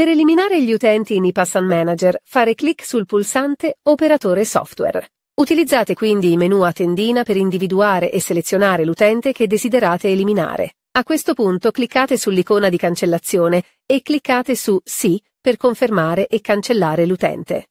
Per eliminare gli utenti in IPASAN Manager, fare clic sul pulsante Operatore Software. Utilizzate quindi i menu a tendina per individuare e selezionare l'utente che desiderate eliminare. A questo punto cliccate sull'icona di cancellazione e cliccate su Sì per confermare e cancellare l'utente.